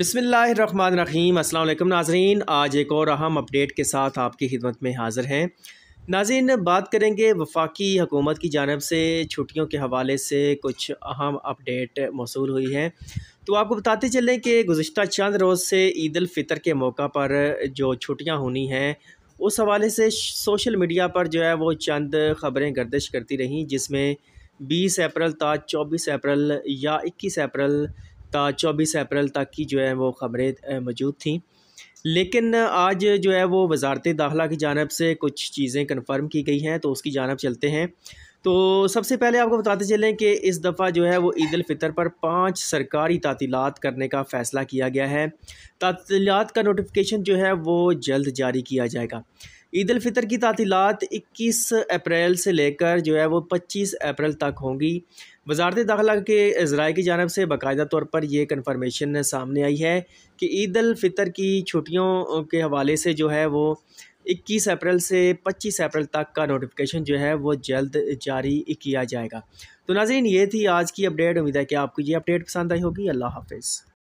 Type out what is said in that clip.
बिसमीम अल्लाम नाजरीन आज एक और अहम अपडेट के साथ आपकी खिदमत में हाज़िर हैं नाजीन बात करेंगे वफाकी हकूमत की जानब से छुट्टियों के हवाले से कुछ अहम अपडेट मौसू हुई है तो आपको बताते चलें कि गुज्त चंद रोज़ से ईद फ़ितर के मौका पर जो छुट्टियाँ होनी हैं उस हवाले से सोशल मीडिया पर जो है वो चंद ख़बरें गर्दिश करती रहीं जिसमें बीस अप्रैल तक चौबीस अप्रैल या इक्कीस अप्रैल चौबीस अप्रैल तक की जो है वो ख़बरें मौजूद थी लेकिन आज जो है वो वजारत दाखिला की जानब से कुछ चीज़ें कन्फर्म की गई हैं तो उसकी जानब चलते हैं तो सबसे पहले आपको बताते चलें कि इस दफ़ा जो है वो ईद पर पाँच सरकारी तातीलत करने का फ़ैसला किया गया है तातीलत का नोटिफिकेशन जो है वो जल्द जारी किया जाएगा ईद फ़ितर की तातीलत 21 अप्रैल से लेकर जो है वो 25 अप्रैल तक होंगी वजारत दाखिला के ज़राए की जानब से बाकायदा तौर पर यह कन्फर्मेशन सामने आई है कि ईद फ़ितर की छुट्टियों के हवाले से जो है वो 21 अप्रैल से 25 अप्रैल तक का नोटिफिकेशन जो है वो जल्द जारी किया जाएगा तो नाजीन ये थी आज की अपडेट उम्मीद है कि आपको ये अपडेट पसंद आई होगी अल्लाह हाफिज़